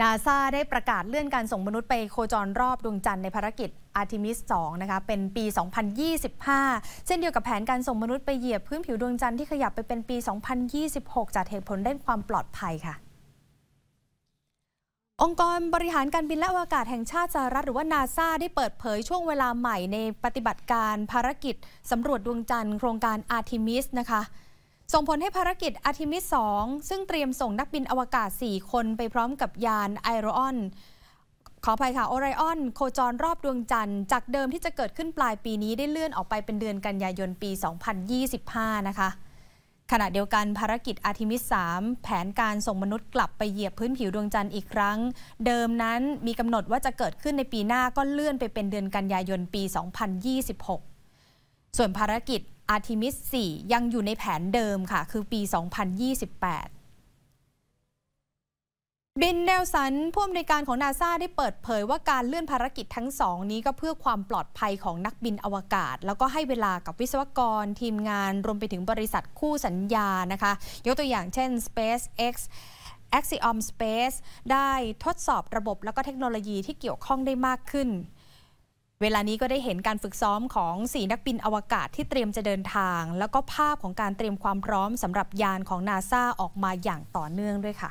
นาซาได้ประกาศเลื่อนการส่งมนุษย์ไปโคจรรอบดวงจันทร์ในภารกิจอาร์ติมิส 2 นะคะเป็นปี 2025 เช่นเดียวกับแผนการส่งมนุษย์ไปเหยียบพื้นผิวดวงจันทร์ที่ขยับไปเป็นปี 2026 จากเหตุผลด้านความปลอดภัยค่ะ องค์กรบริหารการบินและอวกาศแห่งชาติสหรัฐหรือว่านาซาได้เปิดเผยช่วงเวลาใหม่ในปฏิบัติการภารกิจสำรวจดวงจันทร์โครงการอาร์ติมิสนะคะส่งผลให้ภารกิจอาทิมิส 2 ซึ่งเตรียมส่งนักบินอวกาศ 4 คนไปพร้อมกับยานไอรอน ขออภัยค่ะ โอไรออน โคจรรอบดวงจันทร์ จากเดิมที่จะเกิดขึ้นปลายปีนี้ได้เลื่อนออกไปเป็นเดือนกันยายนปี 2025 นะคะ ขณะเดียวกันภารกิจอาทิมิส 3 แผนการส่งมนุษย์กลับไปเหยียบพื้นผิวดวงจันทร์อีกครั้ง เดิมนั้นมีกำหนดว่าจะเกิดขึ้นในปีหน้าก็เลื่อนไปเป็นเดือนกันยายนปี 2026 ส่วนภารกิจอาร์ทิมิส4ยังอยู่ในแผนเดิมค่ะ คือปี 2028 บินเนลสันผู้อำนวยการของนาซาได้เปิดเผยว่าการเลื่อนภารกิจทั้งสองนี้ ก็เพื่อความปลอดภัยของนักบินอวกาศ แล้วก็ให้เวลากับวิศวกร ทีมงานรวมไปถึงบริษัทคู่สัญญานะคะ ยกตัวอย่างเช่น SpaceX Axiom Space ได้ทดสอบระบบแล้วก็เทคโนโลยีที่เกี่ยวข้องได้มากขึ้นเวลานี้ก็ได้เห็นการฝึกซ้อมของ 4 นักบินอวกาศที่เตรียมจะเดินทาง แล้วก็ภาพของการเตรียมความพร้อมสำหรับยานของนาซาออกมาอย่างต่อเนื่องด้วยค่ะ